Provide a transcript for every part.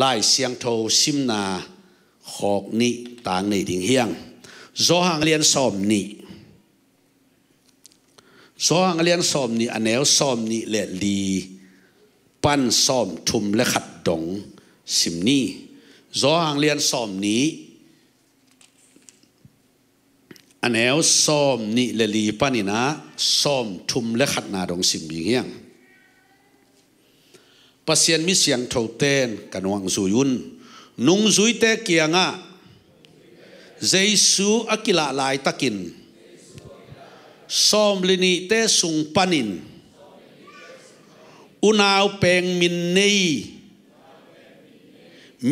ลายเสียงโทซิมนา ขอกนี้ต่างในถึงเฮียงโซหังเรียนสอมนี่โซหังเรียนสอมนี่อันแนวสอมนี่แหละดีปั้นสอม ทุมและขัดดงสิมนี่โซหังเรียนสอมนี้อันแนวสอมนี่แหละลีปั้นนี่นะสอมทุม และขัดนาดงสิมอยงเฮียง pasien mi siang thâu tên kanuang zuyun nung zui te kianga Jesu akila lai takin som lini te sung panin unaw peng min nei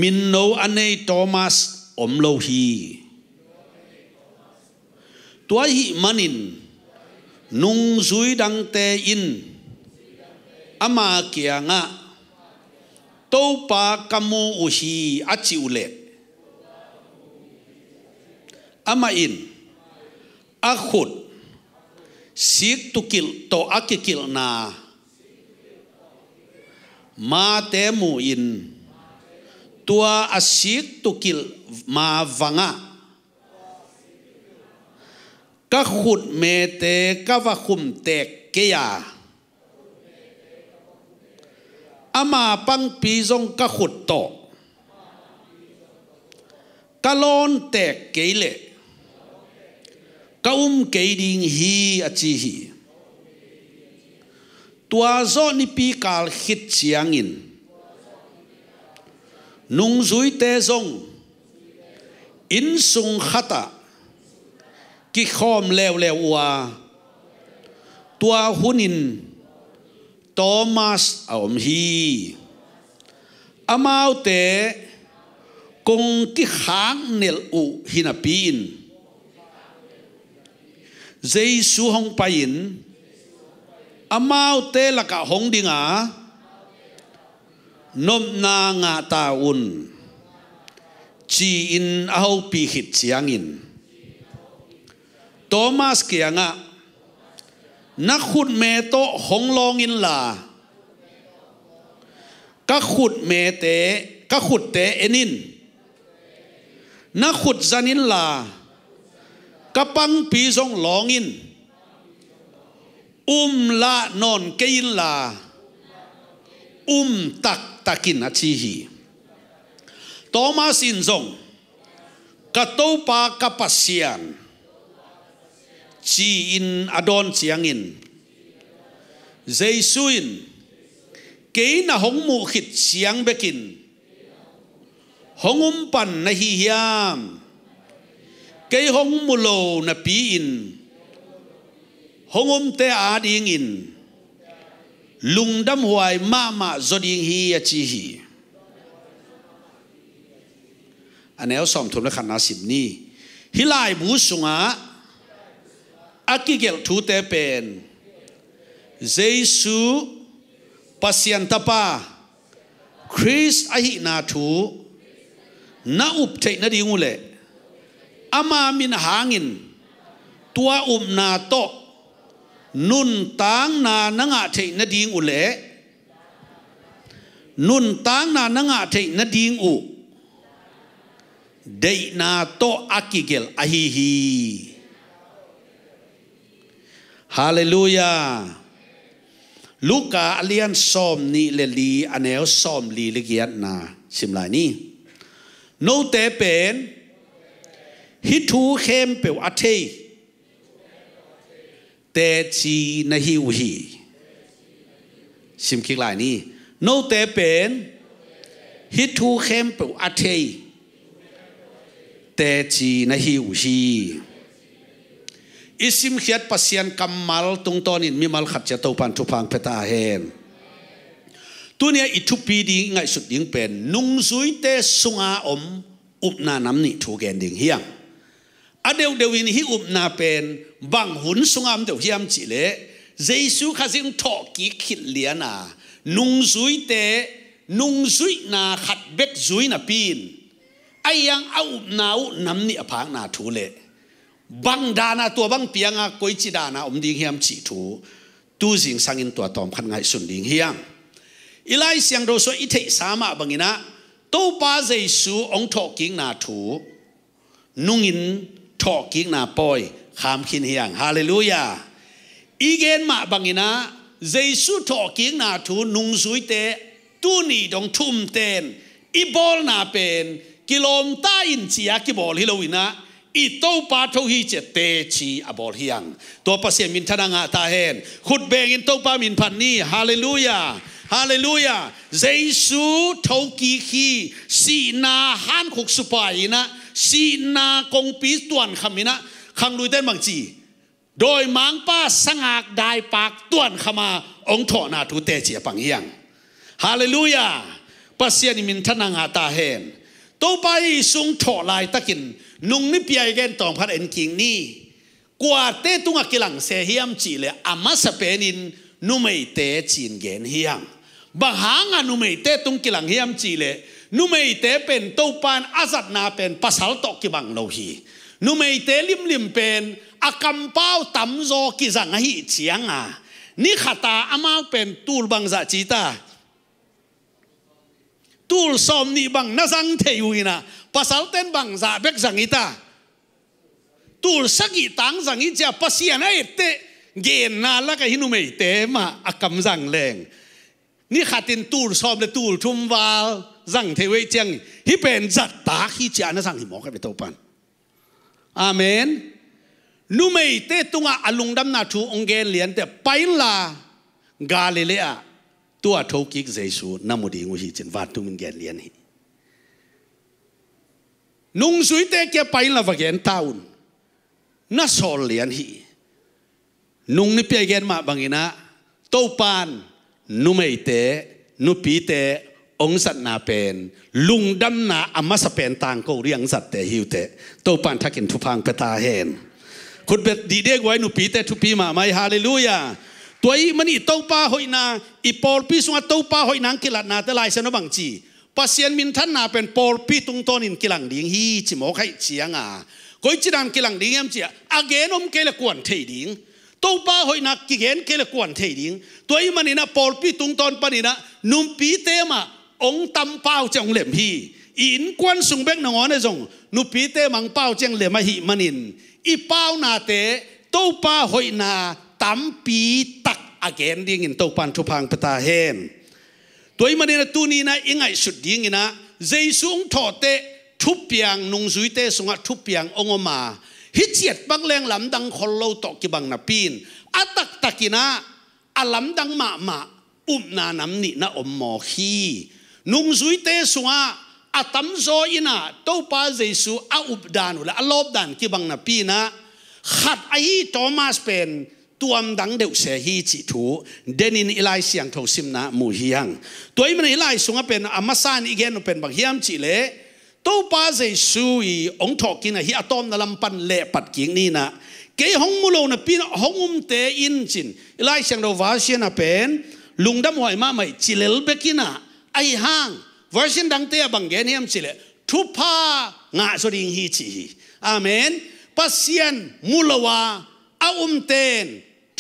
min no anei thomas om lo hi tua hi manin nung zui dang te in ama kianga tô topa kamu uhi ule, ulet amain akhut sik tukil to akikil na ma temu in tua asik tukil ma vanga ka khut me te ka va khum te ke ya อามาปังปีจงกะขุดโตกะลอนแตกเกเลกะอุ้มเกดิงฮีอาจีฮีตัวโซนิปีกาลคิดเสียงอินนุงซุยเตซงอินสุงขตะกิคอมเลวเลววาตัวหุนิน Thomas ông hi amau te kung ki hang nel u hinapin, Jesus hong pain amau te laka hong dinga nom na nga taun chi in ahau pi hit siangin Thomas kia nga. นักขุดเมโตของลองอินลาก็ขุดเมเตก็ขุดเตเอนิน นักขุดจานินลาก็ปังปีทรงลองอิน อุ้มละนอนเกินลา อุ้มตักตะกินอาชีฮีตอมาสินทรงกะตูปากะปัสเซียน chi in adon siang in jesu in ke na hong mu khit siang bekin hong um pan na hi hiam ke hong mu lo na pi in hong um te a ding in lung dam hoài ma ma zoding hi a chi hi anh em xóm thôn là khán giả xin ni hi Aki gel tu tepen, jesu pasian tapa christ ahi na thu na up te na ding ama min hangin tua um na to nun tang na nanga te na ding nun tang na nanga te na ding u dei na to akigel ahihi hi ฮาเลลูยา ลูกาเลียนซอมนี่เลลีอันเอลซอมลีลเกียนนาสิมลายนี่โนเตเป็นฮิทูเข้มเปวอัตเทเตจีนฮิวฮีสิมคิกลายนี่โนเตเป็นฮิทูเข้มเปวอัตเทเตจีนฮิวฮี isim khiat pasian kamal tung tonin mimal mal khat cha to pan thu phang peta hen tu nia i pi di ngai sut ding pen nung zui te sunga om up na nam ni thu gen ding hiang a deu hi up na pen bang hun sungam am hiam chi le jesu khazim tho ki khit liana nung zui te nung zui na khat bek zui na pin ai yang au nau nam ni apang na thu le băng Dana na tua băng piang a koi chi Dana na om ding hiam chỉ thu tu jing sang in tua tom khăn ngai sun ding hiam ilai siang do so ite sama bangina to pa zai su ong tho king na thu nungin in tho king na poi kham khin hiang hallelujah igen ma bangina zai su tho king na thu nung zui te tu ni dong thum ten ibol na pen kilom ta in chia ki bol hilowina อีโตปาทฮีเจเตชีอบอลเฮียงตัวประเสียมินทนางาตาแหนขุดแบงอินโตปามินพันนี้ฮาเลลูยาฮาเลลูยาเซซูโทกีคีสีนาฮานขุกสุปายนะสีนากงปีตวนคามินะโดยมางป้าสงากปากตวนขมาองถอนาทเตปังยาตัวไปสุงถอลายตะกินนุ่งนี่เปียเกนตองพัดเอ็นกิงนี่กว่าเตตุงกิลังเสียเฮียมจีเลยอามาสเปนินนุ่มเตจีนเกนเฮียงบางหางานุ่มเตตุงกิลังเฮียมจีเลยนุ่มเตเป็นตัวปานอาจัดนาเป็นภาษาตกกิบังโลฮีนุ่มเตลิมลิมเป็นอากัมเป้าตัมโซกิจังหิเฉียงอ่ะนี่ขตาอามาเป็นตูลบังจัจิตาตูลสอมนี่บังนั่งเทยุยนะภาษาเต้นบังจับเบกสังอิตาตูลสกิตังสังอิจ้าัสษาเนี่ยเตเกนนาละกหินุไม่เตมาอักคมสังเลงนี่ขัดินตูลสอมเลยตูลทุ่มวาลสังเทวีเจียงฮิเป็นจัตตาฮิจ้านั่งหิมอกไปตัวปันอเมนนุไม่เตตุงาอัลุงดัมนาทูองเกนเลียนเต่ไปลากาเลเลียตัวทุกิกเจสูนำมดีงูฮีจินวัดตุมินยกเลียนฮีนุ่งสุยเตเกียไปละวเแกนตาวนน่าสอลเลียนฮีนุ่งนี่เปียแกนมาบังอินะเต้ปานนุไม่เตนุปีเตองสัตนาเป็นลุงดำนาอมัสเป็นต่างก็เรียงสัตเตหิวเตโต้ปานทักินทุพังเปตาเห็นคุณเบ็ดดีเด็กไว้นุปีเตทุปีมาไม่ฮาเลลูยา tuổi mình tàu pa hội na i Paul pi sunga tàu pa hội nang kilat na te lai se nó bang chi pasien min thân na pen Paul pi tung ton in kilang ding hi chỉ mo khai chiang à coi chỉ dam kilang ding em chi again om ke la kuan thei ding tàu pa hội na ki gen ke la kuan thei ding tuổi mình na Paul pi tung ton pa ni na num pi te ma ong tam pao chang lem hi in quan sung bek nong on e zong nu pi te mang pao chang lem hi manin i pao na te tàu pa hội na tam pi tak again ding in to pan thu phang pata hen toy mane na tu ni na ingai su ding ina jaisung tho te thu piang nung zui te sunga thu piang ongoma hi chiat bang leng lam dang khol lo to ki bang na pin atak takina lam dang ma ma um na nam ni na om mo khi nung zui te sunga atam zo ina to pa jaisu a up dan ula a lob dan ki bang na pina khat ai thomas pen tuam dang deu se hi chi thu denin ilai siang tho sim na mu hiang toy man ilai sunga pen amasan igen pen bang hiam chi le to pa ze su i ong thok kin hi atom na lam pan le pat king ni na ke hong mu lo na pin hong um te in chin ilai siang do va sian a pen lungdam hoi ma mai chilel bekina ai hang version dang te bang gen hiam chi le thu pa nga so ding hi chi amen pasian mulawa aum ten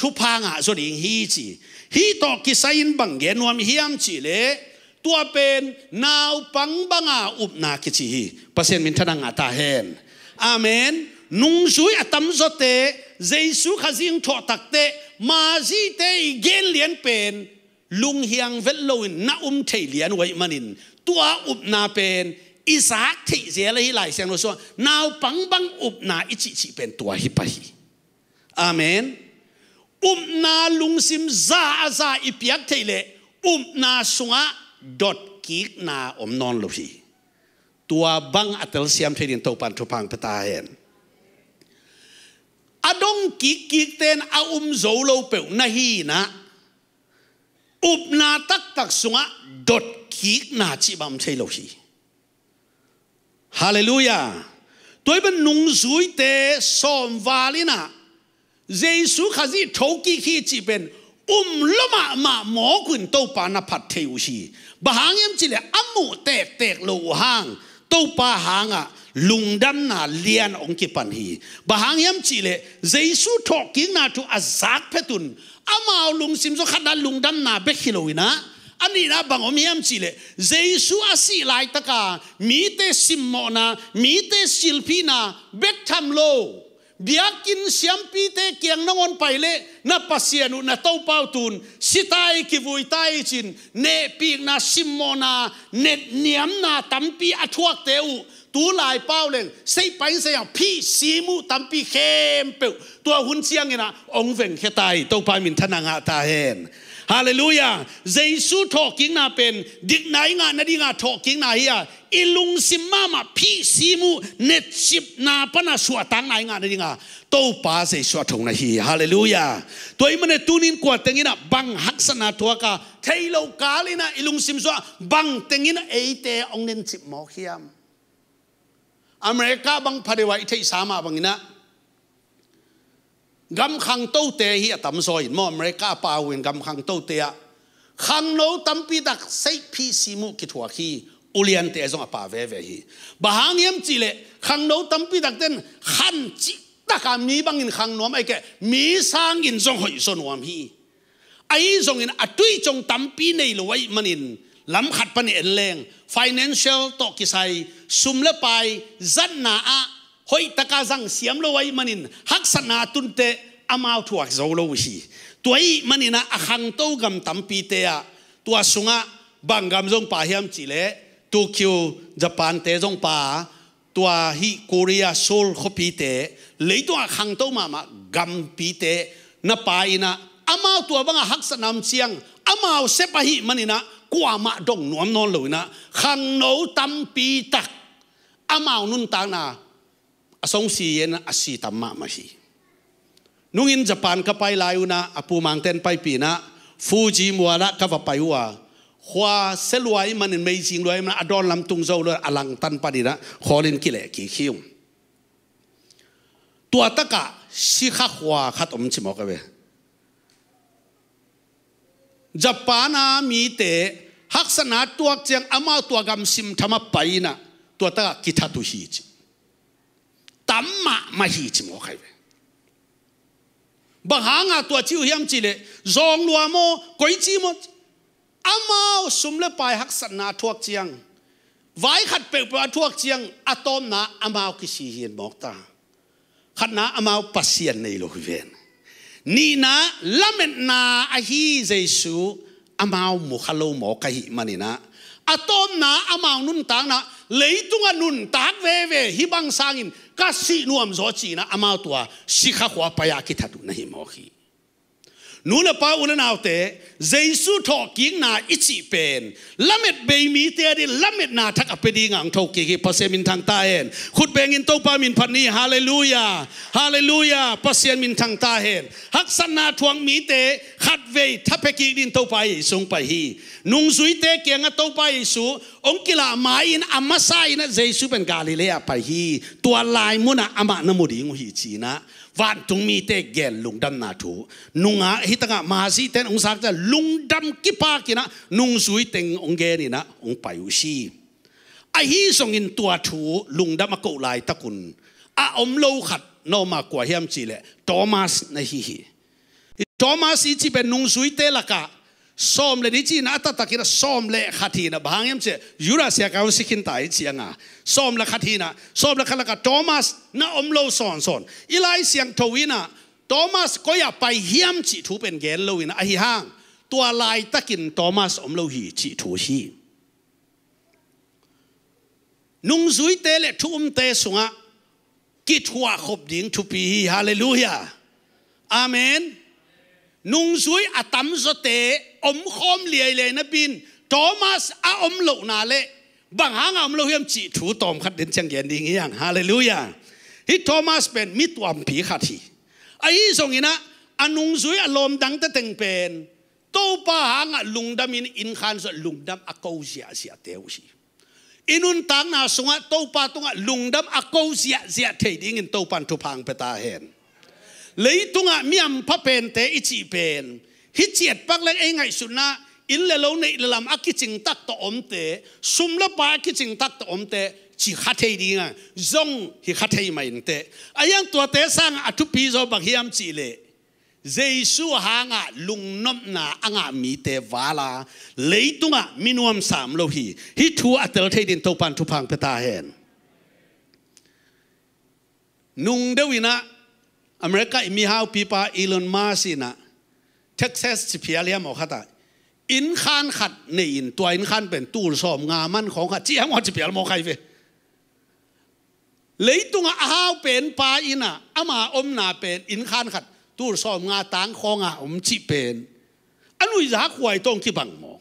thu pa ngã rồi đi hi chi hi to ki bang gen hiam chi le tua pen nau pang banga up na ki chi hi pasen min thana ngata hen amen nung zui atam zote jesu khazing tho takte ma ji te gen lien pen lung hiang vel na um thei lien wai manin tua up na pen isa thei je le hi lai sen so nau pang bang up na ichi chi pen tua hi pa amen um na sim za za ipiak thele thei um na sunga dot kik na om non lo hi tua bang atel siam thei din to pan thu pang pata hen adong kik kik ten a um zo lo pe na hi na up um na tak tak sunga dot kik na chi bam thei lo hi hallelujah tôi bên nung dưới te xòm và lên à เยซูขจีทกิขี้จีเป็นอุ้มลมะมาหมอกุนโตปานพัดเทวชีบางยมจีเลอมูเตกเตกโลห่างโตปาหางอ่ะลุงดันนาเลียนองค์กิปันฮีบางยมจีเลเยซูทอกินาทูอาซักเพตุนอามาลุงซิมโซขัดลุงดันนาเบคิโลวินะอันนี้นะบางอมยมจีเลเยซูอาศิไยตะกามีเตสิมโมนามีเตสิลพีนาเบทัมโลดียกินสียมพีเตกียงนงอนไปเลนับภัศยนุนัตเอาวป้าตุนสิตายกิวยตายจินเนปีกนาซิมโมนาเนตเนียมนาตัมปีอทวกเตวูตัวลายเป้าเลงใส่ไปใส่ยพี่ซีมูตัมปีเข้มเปิวตัวหุ่นเชียงนะองเวงเฮตายตัวปามินทนางาตาเฮนฮาเลลูยาเจซูทอกิงนาเป็นดิกไหนงานนดีงาทอกิงนาเฮียอิลุงซิมามาพีซีมูเนชิปนาปนาสวตังไหนงานนดีงาโตปาเจสวทงนาฮีฮาเลลูยาตัวอิมันเนตุนินกวาดตงินะบังฮักสนาทัวกาเทโลกาลินะอิลุงซิมสวบังตงินะเอเตองเนนชิปมอกิยมอเมริกาบังพาริวัยเทสามาบังินะกำขังโตเตะฮียตั้มซอยมอมเรกาปาวินกำขังโตเตะขังโนตั้มปีดักไซพีซีมุกิทัวคีอุเลียนเตะจงอปาเวเวฮีบางังียมจิเลขังโนตั้มปีดักเต้นขันจิตะกามีบังอินขังนวมไอเแกมีสางอินจงหอยสนวมฮีไอ้จงอินอตุยจงตั้มปีในลวยมันินลำขัดปนิเอ็นแรง financial ตกิไซซุมเลไปจันนาอะ hoi taka zang siam lo ai manin hak sana tun te amau thuak zo lo hi tuai manina akhang to gam tampi te ya tua sunga bang gam jong pa hiam chile tu kyu japan te jong pa tua hi korea sol khopi te leitu akhang to ma ma gam pi te na pa ina amau tua bang banga hak sanam chiang amau sepa hi manina kwa ma dong nuam non lo na khang no tampi tak amau nun ta na asong si yen asi tamma mahi nungin japan ka pai laiuna apu mangten pai pina fuji muara ka va pai wa khwa seluai manin mei jing loi na adon lam tung zo lo alang tan padira kholin kile ki khium tua taka si kha khwa khat om chimo ka be japana mi te haksana tuak chang ama tuagam sim thama paina tua taka kitha tu hi chi tắm mạ mà hi chỉ mò khai về bà há ngà tua chiu hiếm chỉ lệ dòng lua mò quấy chi mô amao sum lệ bài hắc sẵn na thuốc chiang vái khát bèo bèo thuốc chiang atom na amao kì si hiền mọc ta khát na amao pasien này lô huyền ni na lamet na ahi jesu amao mu khalo mò mà khai manina atom na amao nun tang na lấy tung nun tác về về hi băng sang in kasi nuam zochi na amatua shikha kwa paya kitatu na himohi นูนป้าอุนนาวเตเจสุทอกิงนาอิจิเป็นละเม็ดเบมีเตียดิละเม็ดนาทักอเปดีงังทอกิกิปัสเซมินทางตาเห็นขุดเบงินโตปามินพันนีฮาเลลูยาฮาเลลูยาปัสเซมินทางตาเห็นฮักสนาทวงมีเตขัดเวทัพเปกิดินโตไปสงไปฮี นุงซุยเตเกียงโตไปสูองกิลามาอินอมาไซนะเจสุเป็นกาลิเลียไปฮี ตัวลายมุนะอามานมุดิงหีจีนะวันตุงมีเตเกลลุงดำนาทูนุงาฮิตงะมาซีเตนองศักจะลุงดำกิปากินะนุงสุยเต็งองเกนินะองไปอุชีไอฮีส่งอินตัวทูลุงดำมากุไลตะกุนอาอมโลขัดโนมากว่าเฮียมจีเลโทมัสนะฮีฮีโทมัสอีจีเป็นนุงสุยเตละกะสอมเลยนี่จีนะตตะกินสอมเลยขัดีนะบางยังเจยูราเซียกาวสิกินตายเจียงอ่ะสอมเลยขัดีนะสอมเลยขลักโทมัสนาอมโลสอนสอนอีไลเซียงทวินะโทมัสก็อยากไปเฮียมจีทูเป็นเกลโลวินะอ่ะฮิงตัวไลตะกินโทมัสอมโลฮีจีทูฮีนุ่งซุยเตเลทูอุ่มเตสุงะกิทวขบดิ้งทูปีฮาเลลูยาอาเมนนุงซุยอตัมโซเตอมคอมเลียเลยนะบินทอมัสอาอมโลนาเลบางหางอมโลเฮียมจิถูตอมขัดเด่นเชียงเย็นดีงี้อย่างฮาเลลูยาฮิทอมัสเป็นมิตรวมผีขัดทีไอ้ทรงนี้นะอนุงซุยอารมณ์ดังตเต็งเป็นตู้ป้าหางลุงดำมินอินคันสลุงดำมอากเสียเสียเทวสีอินุนตังนาสงะตู้ป้าตุงะลุงดำมอากเสียเสียเทดิงินตู้ปันทุพังเปตาเห็น lấy tung à mi am pa pen te ichi pen hi chiet pak lek ei ngai suna in le lo nei lam a ki ching tak to om te sum la pa ki ching tak to om te chỉ khát thấy đi ngang zong thì khát thấy mày nte ayang tua te sang atu pi zo bang hiam chỉ lệ Giêsu hanga lung nom na anga mi te vala lấy tunga minuam sam lo hi hi thu atel thấy din to pan thu pang peta hen nung dewina อเมริกามีฮาวพีปาอีลอนมาสินะเท็กซัสิพิอเลียมออกตาอินขันขัดในอิน ตัวอินขันเป็น ตูลสอมงามัน ของขัดเจียงอ่าสิพิอลมอใครเเลยตุงอาาวเป็นปาอินะอามาอมนาเป็น อินขันขัด ตูลสอมงาต่างของอาอมจิเป็นอันวิจาควายต้องที่บังหมอ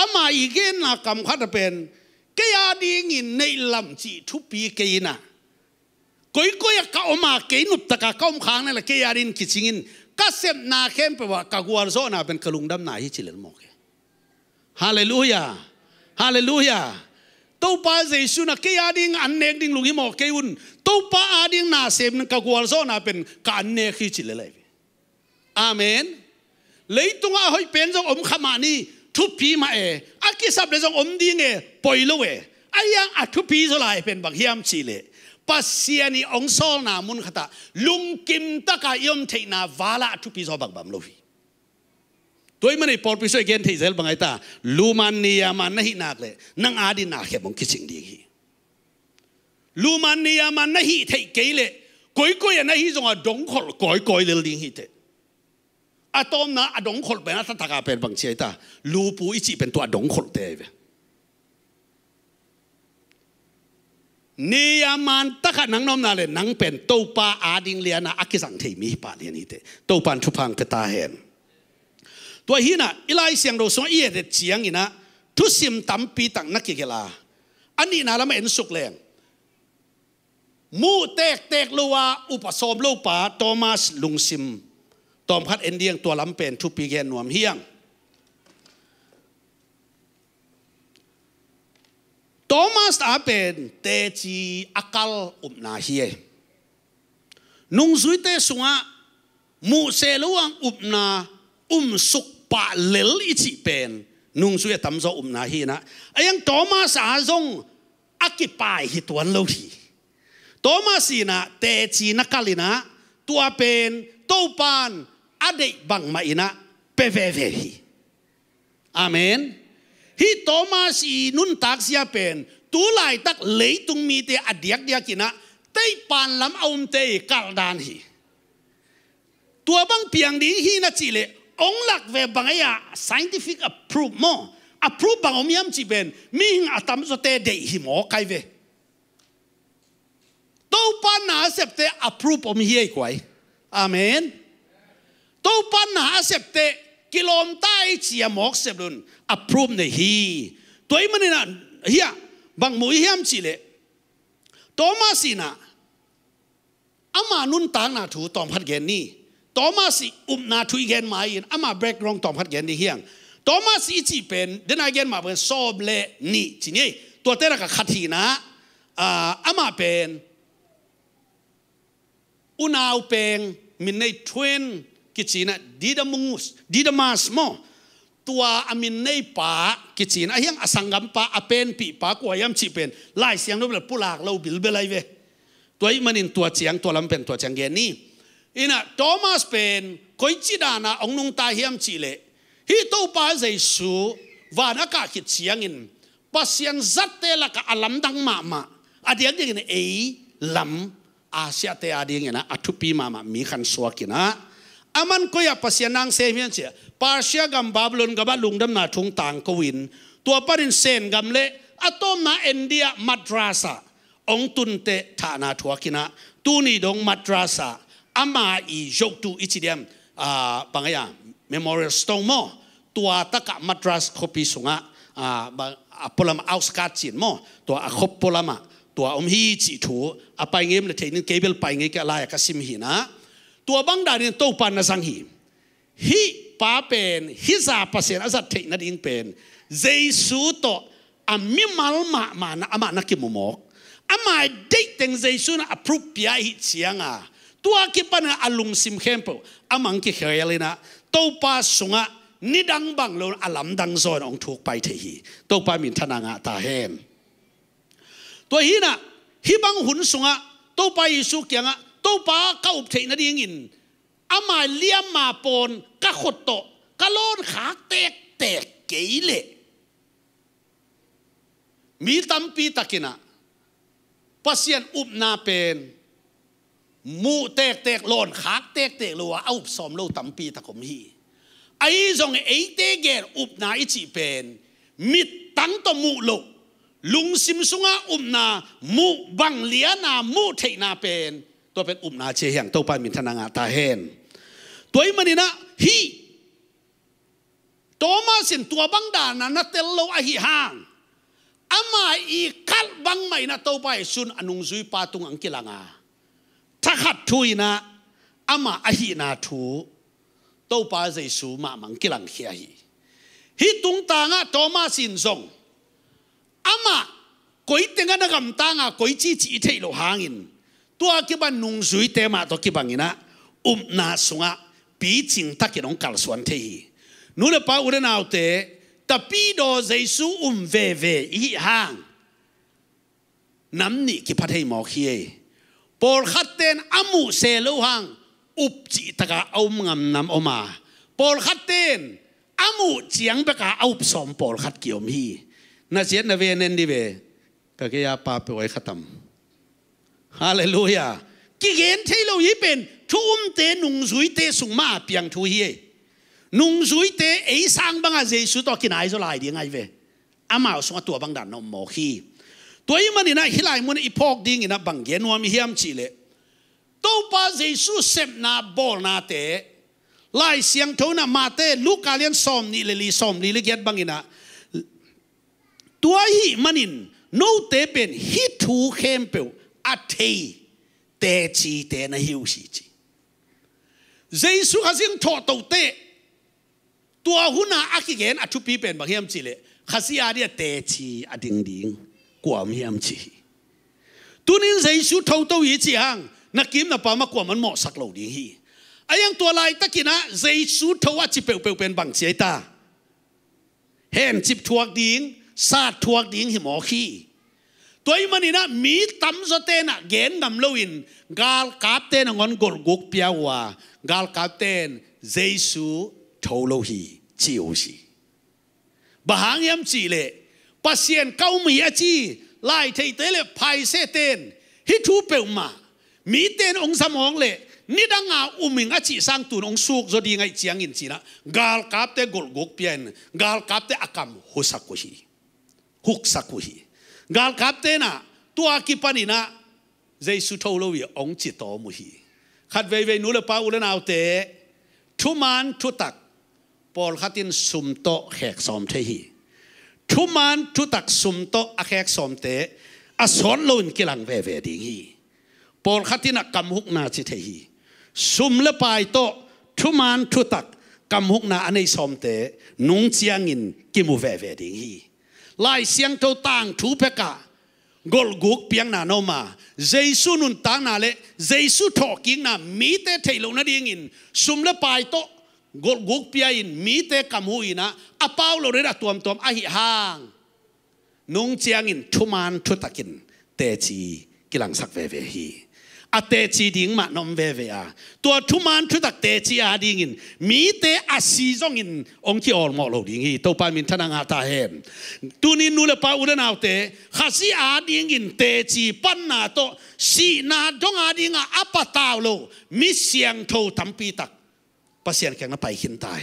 อามาอีเกนนักรรมขัดเป็นกยาดีงินในลำจีทุปีเกยนะก้อยก้อยก้ามาเกินุตตะก้าวมข้างนั่นแหละเกียรินคิดสิงินก็เสพนาเข้มไปว่ากักวารโซนาเป็นขลุงดำนาทิจชิลล์มองแกฮาเลลูยาฮาเลลูยาตัวป้าเจสุนักเกียรินอันเนกดิ่งลุงหิมองแกอุ่นตัวป้าอันเนกนาเสพนักกักวารโซนาเป็นกันเนกที่ชิเล์เลยอามีนเลยตุงอาหอยเป็นจงอมขมานีทุบพีมาเออักิสับเลยจงอมดีเงปล่อยลูกเอไอ้ยังอัดุพีสลายเป็นบักเฮียมชีเลปัสเซียนีองโซลนามุนขตาลุงกิมตะกายมเทนาวาลาอัทุพีสอบักบัมโลวีตัวมันไอ้ปอดพิเศษเกณฑ์ที่เซลบังไอตาลูมันนียามันนะฮินักเลยนังอาดินาเขบงคิดสิ่งดีีลูมันนียามันนะฮิเทเกเลก้อยก้อยนะฮิจงอดงคลก้อยก้อยเลดิงฮิเตอะตอมนะอดงคลเป็นอัตตะกาเป็นบังเชียตา ลูปูอิจิเป็นตัวอดงคลเตเวนียมันตะขันังนมนาเลยนังเป็นตูปาอาดิงเลียนะอักิสังเทมีปาเลียนี่เตะตูปันทุพังกตาเห็นตัวฮีน่ะอีไลเสียงโราสงเอียดเสียงอีนะทุสิมตัมปีตังนักกีฬาอันนี้นะเราไม่เห็นสุขแรง มูเตกเตกลัวอุปสมโลปาโทมัสลุงซิม ตอมพัดเอ็นเดียงตัวลำเป็น ทุปีเกนหนวมเฮียง Thomas apen te chi akal upna hiye. Nung zui te sunga mu se luang upna um suk pa lel ichi pen. Nung zui tam zo upna hi na. Ayang Thomas a zong akipai hituan lo hi. Thomas ina te chi nakalina tua pen topan adek bang maina peveve hi. Amen hi Thomas i nun tak sia pen tu lai tak lấy tung mi te adiak dia kina tei pan lam aum te kal dan hi tua bang piang ding hi na chile, le ong lak ve bangaya e scientific approve mo approve bang om yam chi ben mi hing atam zo te de hi mo kai ve to pan na sep te approve om hi ai e kwai amen to pan na sep te กิโลมใต้เจียหมอกเสบลุนอัพรูมในฮีตัวอมันนี่นะเฮียบางมุยเฮียมสิเลตอมาสินะอามานุนต่างนาถูตอมพัดเกนนี่ตอมาสิอุมนาถุยเกนมาอินอามาแบกรองตอมพัดเกนนี่เฮียงตอมาสิจีเป็นเดนอาเกนมาเป็นซอบเลนี่ทีนี่ตัวเตระกับขัดทีนะอามาเป็นอุนาวเป็นมินในทวิน kicina dida mungus, dida masmo. Tua amin nei pa kicina yang asanggam pa apen pi pa ku ayam cipen. Lai siang nobel pulak lau bil belai ve. Tua imanin tua siang tua lampen tua siang geni. Ina Thomas pen koi cidana ong nung ta hiam cile. Hitau pa zaisu vana ka kiciangin. Pasian zate ka alam dang mama. Adiak dia gini, ei lam Asia te adi ngena atupi mama mi kan suakina. So aman ko ya pasya nang se hian che parsia gam babylon ga ba lungdam na thung tang ko win tua parin sen gam le atom na india madrasa ong tun te tha na thua kina tu ni dong madrasa ama i jok tu ichidiam a pangaya memorial stone mo tua taka madras khopi sunga a apolam auskat chin mo tua a khop polama tua om hi chi thu apai ngem le thein kebel pai nge ka la ya ka sim hi na ตัวบังดานินโตปันนะสังหีฮีป้าเป็นฮิซาเปเซนอาจัดเทนัดอินเป็นเจสูโตอามิมัลมามานะอามานักกิมุมอกอามาเด็กเต็งเจสูนะอพรูปยาฮิเชียงอ่ะตัวกิปันะอาลุงซิมเข้มเปอามังกิเขยเลยนะโตปัสสุงะนิดังบังโลนอาลัมดังโซนองถูกไปเทหีโตปามินทนางะตาเฮมตัวฮีนะฮิบังหุนสุงะโตปายิสุเกียงะตู้ปาเก้าอุบเทนดีงินอามาเลียมมาปนกะขดโตกะโลนขาเตกเตกเกเลมีตัมปีตะกินะปัสยันอุบนาเป็นมูเตกเตกโลนขาเตกเตกลัวเอาอุบสอมโลตัมปีตะกมฮี ไอ้ทรงไอ้เตเกรอุบนาอิจิเป็นมิดตั้งตมูโลลุงซิมซุงอาอุบนามูบังเลียนามูเทนาเป็นตัวเป็นอุ่มนาเชียงเต้าปามินทนางาตาเฮนตัวมันนี่นะฮีตัวมาสินตัวบังดานะนัตเตลโลอหิฮังอามาอีคัลบังไม่นะเต้าไปสุนอนุงซุยปาตุงอังกิลังาถ้าขัดทุยนะอามาอหินาทูเต้าไปใจสูมามังกิลังเฮียฮีฮีตุงตางะตัวมาสินซงอามาก๋วยเต็งกันนะกำตางะก๋วยจีจีเทโลหางิน tua ki ban nung zui te ma to ki bangina um na sunga pi ching ta ki nong kal suan the hi nu le pa u le nau te ta pi do jesu um ve ve hi hang nam ni ki phat à. hei mo khi e por khat ten amu se lo hang up chi ta ka om ngam nam oma por khat ten amu chiang ba ka aup som por khat ki om hi na sian na ve nen di ve ka ke ya pa pe oi khatam ฮาเลลูยากิเห็นเทโลยีเป็นทุมเตนุงสุยเตสุมาเปียงทุยเยนุงสุยเตไอสร้างบังอาเจสุตอกินไอโซไลดีไงเว อามาสงตัวบังดันนอมหมอีตัวอีมันนี่นะฮิไลมุนอีพอกดิ่งนะบังเกนวมีเฮียมชิเลตัวปาเจสุเซมนาบอลนาเตไล่เสียงโทนามาเตลูกกาเลียนซอมนี่เลลีซอมลีเลเกียดบังอินะตัวฮีมันนินโนเตเป็นฮิทูเข้มเปียว a thei te chi te na hiu si chi jesu a jing tho to te tua huna a ki gen a chu pi pen bang hiam chi le khasi a dia te chi a ding ding kwam hiam chi tunin jesu tho to yi chi hang na kim na pa ma kwam an mo sak lo ding hi ayang tua lai takina jesu tho a chi pe pe pen bang chi ta hen chip thuak ding sa thuak ding hi mo khi toy manina mi tam zo te na gen nam lo in gal kap te na ngon gol guk pia wa gal kap ten jesu thâu lo hi chiu si bahang yam chi le pasien kau mi a chi lai thei te le phai se ten hi thu pe um ma mi ten ong sam ong le ni dang a uming a chi sang tu ong suk zo di ngai chiang in chi na gal kap te gol guk pian gal kap te akam hosak ko hi huk sak ko hi งานขับเตนะตัวกิปานินะเจสุทาวลวิองจิตโตมุฮีขัดเวเวนูเลปาอุลนาเตทุมันทุตักปอลขัดินสุมโตแขกสอมเทฮีทุมันทุตักสุมโตอแขกสอมเตอสอนลุนกิลังเวเวดิงฮีปอลขัดินกัมหุกนาจิเทฮีสุมเลปายโตทุมันทุตักกัมหุกนาอันยสอมเตนุงเจียงินกิมูเวเวดิงฮี lai siang to tang thu peka gol guk piang na no ma jesu nun tang na le jesu tho king na mi te thailo na ding in sum le pai to gol guk pia in mi te kam hu ina a pau lo re ra tuam tuam a hi hang nung chiang in thuman thu takin te chi kilang sak ve ve hi อเตจีดิงมานมเวเวอตัวทุมานทุตักเตจีอาดิงินมีเตอาศีจงินองค์ที่ออลมอลดิงีตัวปามินทนางอาตาเฮมตัวนี้นูเลปาอุดนาวเตขาซีอาดิงินเตจีปันนาโตสีนาดงอาดิงาอัปตาวโลมิเสียงโททัมปีตักปเสียงแข็งนไปหินตาย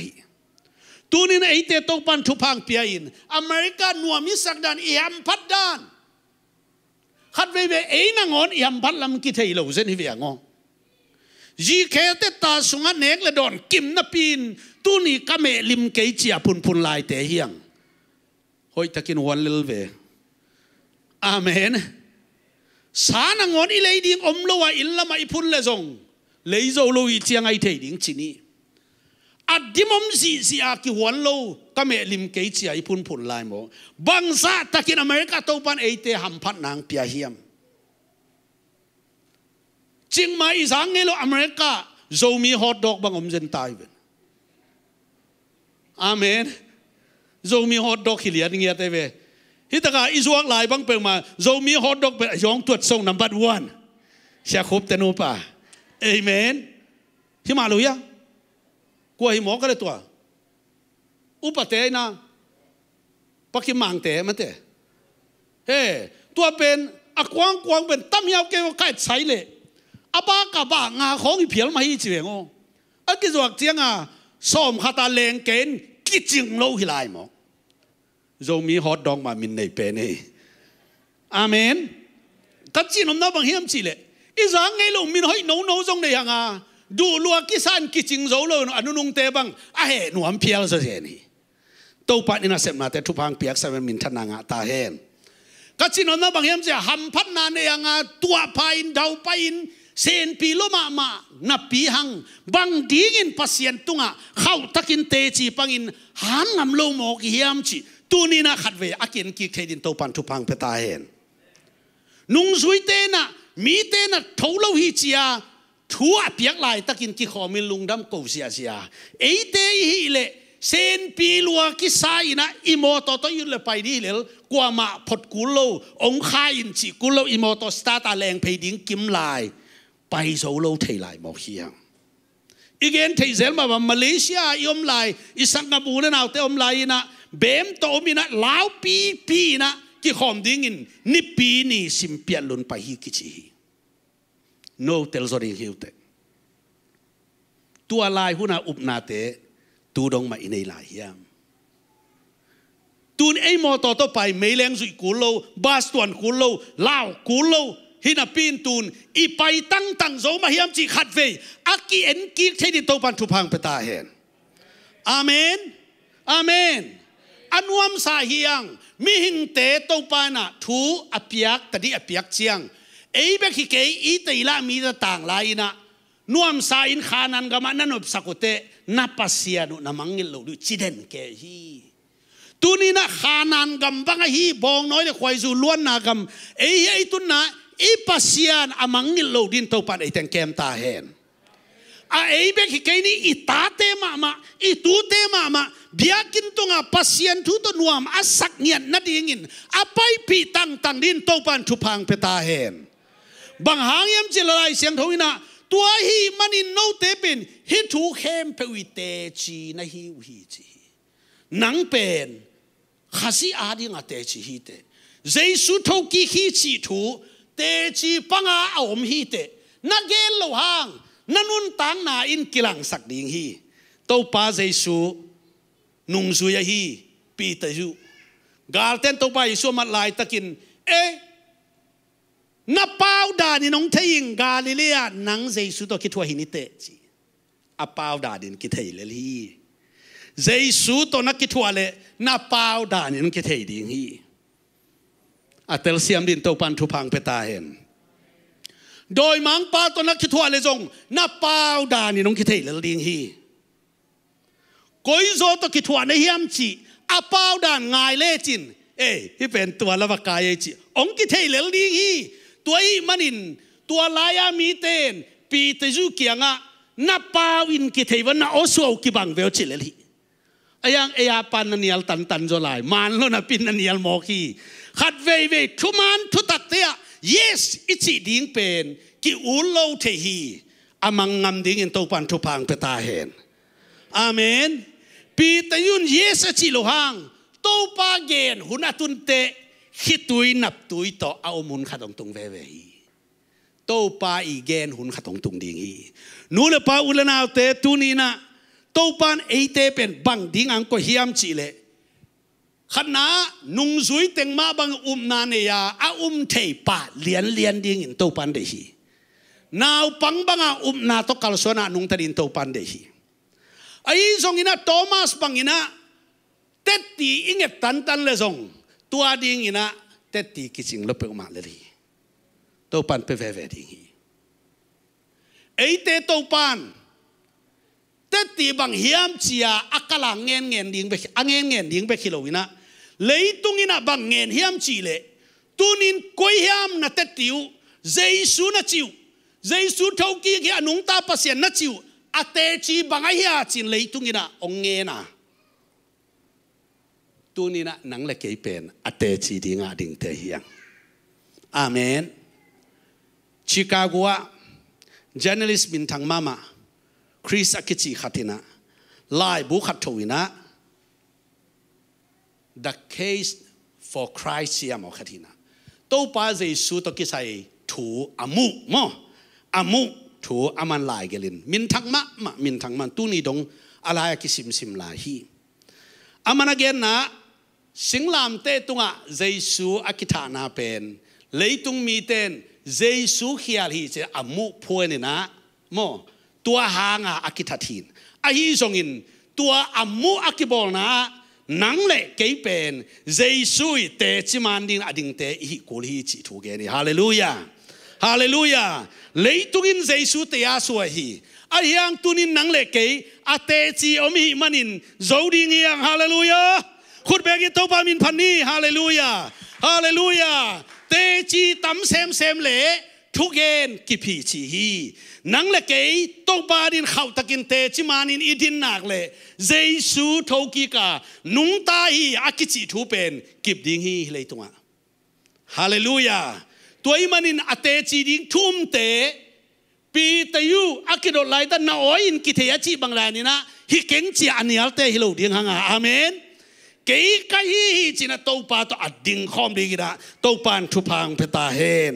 ตัวนินไอเตตัวปันทุพังเปียอินอเมริกานัวมิสักดันเอียมพัดดัน khát về về ấy năng ngon yam bắt làm kí thầy lâu dân hi về à ngon gì khéo tết ta sung ăn nén là đòn kim nắp pin tu ni cá mẹ lim cái chia pun pun lại té hiang hoi ta kinh hoàn lil về amen sa năng ngon đi lấy đi om lâu wa à, in lama ipun à, le zong lấy dầu lo i chiang ai thầy đỉnh chỉ ni à đi mong gì gì à kí hoàn lâu cả mẹ lim kế chi ai phun phun lại mồ bang sa ta kia America tàu pan ấy te ham phát nàng pia hiểm chính mai ý rằng nghe lo America dầu mi hot dog bằng ông Zen tai vậy amen dầu mi hot dog khi liệt nghe thế về hi ta cả izuak lại bang peng mà dầu mi hot dog bên yong tuột sông number one sẽ khốp tên opa amen hi mà lo ya กัวหิมอก็เลยตัวอุปเตยนะปักหิมังเตมันเตเฮ้ตัวเป็นอควางควางเป็นตั้มยาวเกวกัดใช้เลยอาบ้ากาบ้างาของอีเพียงมาอีจีเองอ๋ออันกิจวัตรเจียงอ่ะสอมคาตาเลงเกนกิจิงโลหิลายมอ dâu mi hot dog mà mình nảy pè này amen các chị nó nói bằng hiếm chị lệ ý giá ngay lâu mình hỏi nấu nấu trong này hàng à du lua ki san ki ching zo lo anu nung te bang a he nuam phial za je ni to pa ni na sem na te thu phang piak à, sa mình than nga ta hẹn ka chin on na bang hem ja ham phan nà ne anga tua pa in dau pa in sen pi lo ma ma na pi hang bang dingin in pasien tunga khau takin te chi pangin han ngam lo mo ki yam chi tu ni na khat ve akin à, ki khaidin to pan thu pang pe ta hen nung zui te na mi te na thâu lâu hi chia à, ทัวเพียงลาตะกินก่ขอมิลุงดำกูเสียเสียเอเตฮิเลเซนปีลัวกิไายนะอิโมโตโตยุลไปดีเลกวามาพดกุโลองคายินจิกุโลอิโมโตสตาตาแรงเพดิงกิมลายไปโซโลเทลายมอเฮียงอีกเอนเทเซลมาบัมมาเลเซียิอมลายอิสังกบูนลนเอาเตอมลายนะเบมโตมินะลาวปีปีนะก่ขอมดิ้งินนิปีนี่สิมเปียลุนไปฮิกิจินเตลซอริงฮิวเตตัวลายหุนาอุปนาเตตูดงมาอินเอลายามตูนเอมอต่อต่อไปไม่แรงสุยกูโลบาสตวนกูโลลาวกูโลฮินาปีนตูนอีไปตั้งตั้งโซมาเฮียมจีขัดเวอักกีเอ็นกีเทนิโตปันทุพังเปตาเฮนอาเมนอาเมนอันวมสาเฮียงมิหิงเตโตปานาทูอปิยักตัดีอปิยักเชียงเอ้ยเบกฮิกเอ้ยอีเตล่ามีแต่ต่างลายนะนัวมซาอินขานันกามันนบสักุเตนับภาษีนุนัมังเงลูดูจีเดนเกฮีตุนีนะขานันกัมบังฮีบองน้อยเลควายจูล้วนนากัมเอ้ยไอตุนนะอีภาษีนอามังเงลูดินเท่าปันไอเต็งเกมตาเฮนอาเอ้ยเบกฮิกเอ้ยนี่อีตาเตมามาอีตูเตมามา biakin tu nga pasien tu tu nuam asak niat nadi ingin apai pitang tang din topan tupang petahen บางหางยำเจลลายเสียงทวินาตัวฮีมันอินโนเตเป็นฮิตูเข้มเปวิเตจีนะฮิวฮีจีนังเป็นข้าศิอาดิงาเตจีฮีเตเจสุทกิฮีจีทูเตจีปังอาอมฮีเตนักเกลโลหังนันุนตังนาอินกิลังสักดิงฮีเต้าป้าเจสุนุงซุยฮีปีเตจูกาลเตนเต้าป้าเยสุมาลายตะกินเอ๊นับเป้าดานินองเทียงกาลิเลียนังเจสุตคิดว่าหินิเตจีอับเป้าดานินคิดเทียเลลีเจสุตนักคิดว่าเลนับเป้าดานินคิดเทียดิ่งฮีอัตเลเซียมดินโตปันทุพังเปตาเห็นโดยมังป้าตนักคิดว่าเลจงนับเป้าดานินองคิดเทียเลลีฮีก้อยโซตคิดว่าในยามจีอับเป้าดานไงเลจินเอ้ที่เป็นตัวละบกายจีองคิดเทียเลลีฮีตัวอีมันินตัวลายามีเตนปีเตจูเกียงะนับปาวินกิเทวันนาโอสวกิบังเวลจิเลลีอายังเอียปันนันยลตันตันจลายมันลนับปินนันยลมอกีขัดเวเวทุมันทุตัดเตีย yes อิจิดิ้งเป็นกิอูโลเทฮีอามังงามดิ้งอินโตปันทุพังเปตาเห็นอาเมนปีเตยุน yes อิจิโลหังโตปาเกนหุนอตุนเตคิดตุยนับตุยต่อเอามุนขัดตรงตรงเว่ยตัวปาอีเกนหุนขัดตรงตรงดีงี้นู่นละปาอุลนาเตตุนีนะโตัวปานเอเตเป็นบังดิงอังก็เฮียมจีเลขณะนุ่งซุยแต็งมาบังอุ้มนานเนียอาอุมเทปาเลียนเลียนดิ่งตัวปานเดชีนาวปังบังอาอุมนาตกัลสวนานุ่งตัดินตัวปานเดชีไอ้ทรงอินาโทมัสปังอินาเตตีอิงเอตันตันเลยทรง tua ding ina te ti ki ching lo pe ma le li to pan pe ve ve ding hi ei te to pan te ti bang hiam chia akala ngen ngen ding be angen ngen ding be khilo ina leitung ina bang ngen hiam chi le tunin koi hiam na te tiu jaisu na chiu jaisu thau ki ge anung ta pasien na chiu ate chi bangai hia chin leitung ina ong nge na ตูนี่นะนังเล็กเเป็นอเตจีดีงาดิงเตฮียงอาเมนชิคาโกะจันนิลิสบมินทังมามาคริสอคิจิขัตินะลายบุขัดทวินะ the case for Christ ยามอขัตินะตัวป้าเจสุตกิใส่ถูอามุมออามุถูอามันลายเกลินมินทังมะมะมินทังมันตูนี่ดงอะไรกิสิมสิมลายฮีอามันเกนนะ sinh làm tê tung à Giêsu akita na pen lấy tung mi tên Giêsu khi à hi sẽ amu phuen nè na mo tua hang à akita thin à hi song in tua amu à akibol na nắng lệ cái pen, Giêsu te chi man đi à đình tê hi cố hi chỉ thu ghé ni hallelujah hallelujah lấy tung in Giêsu te à suy hi à hiang tunin nắng lệ cái a te chi om hi manin zodi ngiang hallelujah คุดเบกิโตปามินพันนี่ฮาเลลูยาฮาเลลูยาเตจีตัมเซมเซมเหลทุกเกนกิพีชีฮีนังเลเกยตปาดินเข้าตะกินเตจิมานินอิดินหนักเลยเจสูทกิกานุงตาฮีอากิจิทูเป็นกิบดิงฮีเลยตัวฮาเลลูยาตัวอิมานินอเตจีดิงทุ่มเตปีตยูอากิโดไลตันนาอินกิเทยจิบังแรนี่นะฮิเกงจีอันยัลเตฮิโลดิงฮังอาเมนกี่กี่จีนะตปาตอัดดิงคอมดีกินะตปานทุพังเพตาเฮน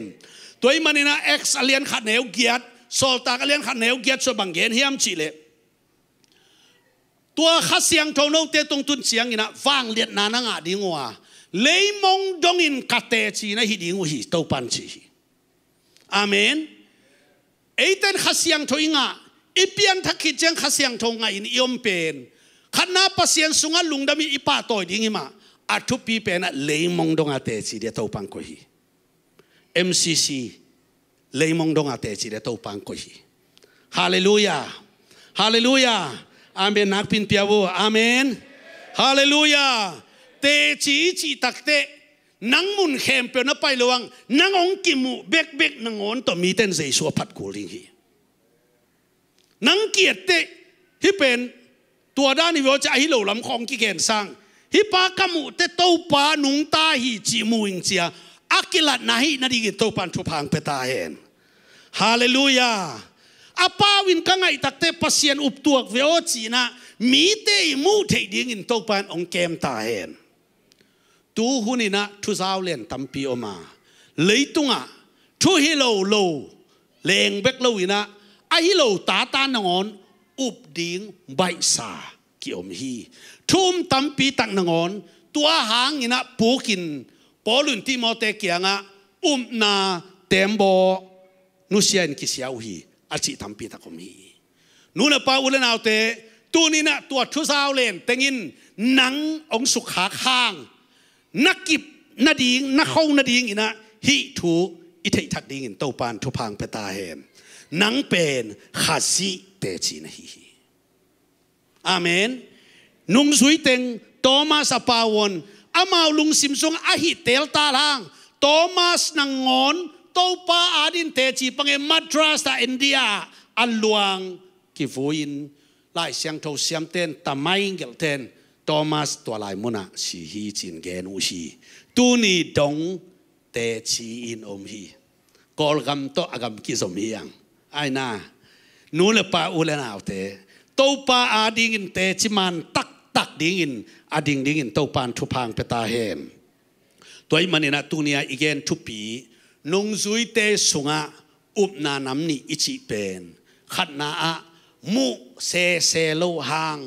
ตัวไอ้มันนี่นะเอ็กซ์เลียนขัดแนวเกียรติโซลตากเลียนขัดแนวเกียรติชบังเกนเฮียมจีเลตัวขัดเสียงเท่โนเตตรงตุนเสียงนะฟังเลียนนานังอาะดีงัวเลยมองดองอินคาเตจีนะฮิดิงวิตปานจีอามีนไอ้เดนขัดเสียงเท่อิงะอีเปีันทักขิดเจียงขัดเสียงเท่างอินอิอมเป็น khana pasien sunga lungdami ipa toy dingima athu pi pena leimong donga te chi de to pang ko hi mcc leimong dong te chi de to pang ko hi hallelujah hallelujah amen nak nakpin piawo amen hallelujah te chi chi te nang mun khem pe na pai lawang nang ong mu bek bek nang on to mi ten zai so phat ko ling hi nang kiet te hi pen ตัวด้านนี้เราจะฮิโลลำคองกิเกนสร้าง ฮิปากมุเตโตปานุงตาฮิจิมูอิงเจียอักิลัดนาฮินาดีกิโตปันทุพังเปตาเฮน ฮาเลลูยาอาปาวินกังไงตักเตปัสเซียนอุปตัวกเวโอจีนะมีเตมูเทดิงินโตปันองเกมตาเฮน ตูหุนินะทุซาวเลนตัมปีอมา เลยตุงะทุฮิโลโล เลงเบกโลวินะอฮิโลตาตานงอนอุบดิงใบสาเกี่ยวมฮีทุ่มตั้มปีตักนงอนตัวหางนี่นะปูกินปอลุนที่มอเตเกียงะอุมนาเต็มโบนุเซียนกิเสียวฮีอาจิตั้มปีตักมีนูนปาอุเลนเอาเตตัวนี้นะตัวทุสาวเลนแต่งินนังองสุขาข้าง นักกิบนาดิงนักเข้านาดิงอีนะฮิทูอิเททักดิงินเต้าปานทุพังเปตาเห็นนังเป็นขัดสีเตจินะฮีอาเมนนุ่งสุยเต็งโตมาสปาวนอามาลุงซิมซงอาฮิเตลตาลางโตมาสนังงอนโตปาอาดินเตจิปังเอมัตราสตาอินเดียอัลลวงกิฟูอินลายเสียงทเสียมเต้นตาไมเกลเต้นโตมาสตัวลายมุนะสีฮีจินเกนูชีตูนีดงเตชีอินอมฮีกอลกัมโตอากมกิสมฮียังไอ้น่หนูเลยป้าอุเลนเอาเตโตป้าอดิงินเตจิมันตักตักดิงินอดิงดิงินโตปานทุพังเปตาเฮมตัวอิมันเนี่ยนะตุนียอีเกนทุปีนงซุยเตสุงะอุปนานำนี่อิจิเป็นขัดนาอมุเซเซโลหัง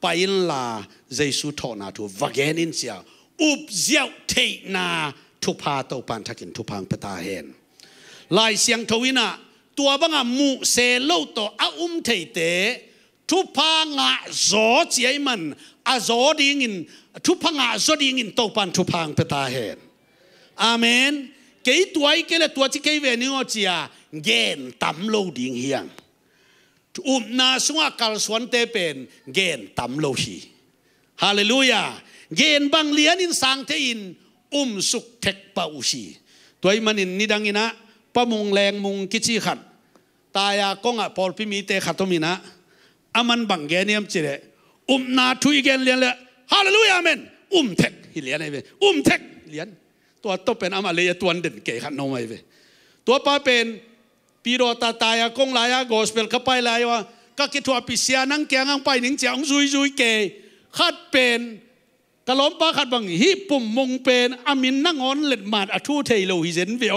ไปินลาเจสุทอนาทูวาเกนินเสียอุปเจ้าเทนาทุพาโตปานทักินทุพังเปตาเฮนลายเสียงทวินาตัวบังมูเซโลตอาอุมเทเตทุพังะโซเจียมันอาโซดิงินทุพังะโซดิงินโตปันทุพังเปตาเห็นอามนเกตัวไอเกลตัวที่เกเวนิโอจียเกนตัมโลดิงเฮียงอุมนาสุงกัลสวนเตเป็นเกนตัมโลฮีฮาเลลูยาเกนบังเลียนินสังเทอินอุมสุกเทกปาอุชีตัวไอ้มันนินนิดังอินะปมุงแรงมุงกิจิขัดตายากงอ่ะพอพิมีเตขัดตมินะอามันบังแกเนียมจิเลอุมนาทุยแกนเลียนเลยฮาเลลูยาเมนอุ้มเทคเลียนไอเวอุ้มเทคเลียนตัวต้องเป็นอามาเลยตัวเด่นเกขัดนองไอเวตัวป้าเป็นปีโรตาตายากงลายากอสเปลกบไปลายว่า ก็คิดว่วปิเสียนังแกงังไปหนิงเจียงซุยซุยเก ขัดเป็นกะล้มป้าขัดบังฮิปุ่มมงเป็นอามินนั่งอนเล็ดมาดอทูเทโลฮิเซนเวโอ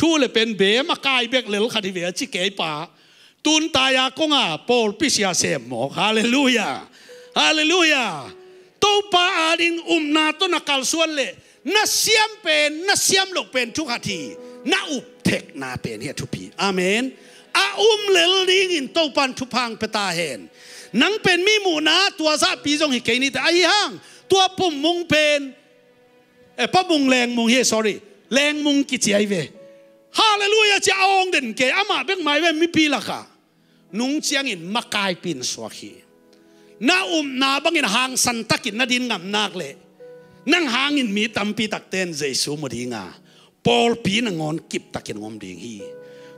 ทูเลเป็นเบมากายเบกเลลอคดเวชิเกปาตุนตายากงอ่ะปอลพิเียเซมอฮาเลลูยาฮาเลลูยาตัวปาอาดินอุมนาตุนักลส่วนเละนัเสียมเป็นนัเสียมลกเป็นทุกทีนาอุบเทคนาเป็นเฮทุพีอาเมนอาอุมเลลิงินตปันทุพังเปตาเห็นนังเป็นมีหมูนาตัวซาปีจงฮิเกนี่แต่อีห้างตัวปุ่มมุงเป็นเอปะมุงแรงมุงเฮ sorry แรงมุงกิจไอเวฮาเลลูยาจะเอาองเด่นเกอามาเบกไม่เวมีปีละค่ะนุ่งเชียงอินมากายปินสวขีน้าอุ้มนาบังอินหางสันตะกินนาดินงามนักเลยนั่งหางอินมีตัมปีตักเต้นเจสูมดีงาปอลปีนงอนกิบตักินงอมดิงฮี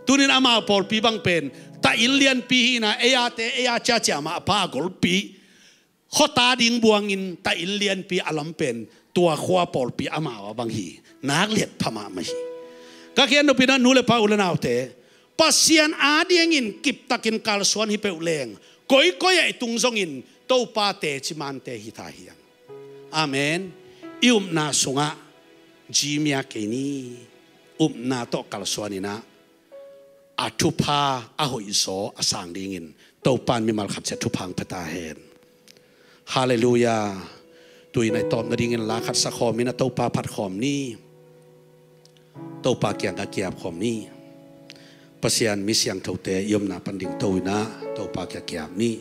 ตุนินอามาปอลปีบังเป็นตาอิลเลียนปีนะเออาเตเอีาจ้าจ้ามาพากลปีข้อตาดิงบวงอินตาอิลเลียนปีอลัมเป็นตัวขวาปอลปีอามาวบังฮีนักเลียดพม่าไม่ฮีก็คือนุปินันนูเลพาอุลนาวเตะพัศยันอาดิเองินกิบตักินคาลสวนฮิเปอุเลงก้อยก้อยไอตุงซงินโตปาเตจิมันเตฮิตาฮิยังอเมนอิมนาสุงะจิมยาเคนีอุมนาโตคาลสวนินะอาทุพาอาหอิโสอาสังดิงินโตปานมีมาลขับเซทุพังพตาเฮนฮาเลลูยาตุยในตอนนดิงินลาขัดสะคอมินาโตปาผัดคอมนี้ tàu pa kian đã kiệp khom ni pasian mi siang thâu na pan tàu na tàu pa kia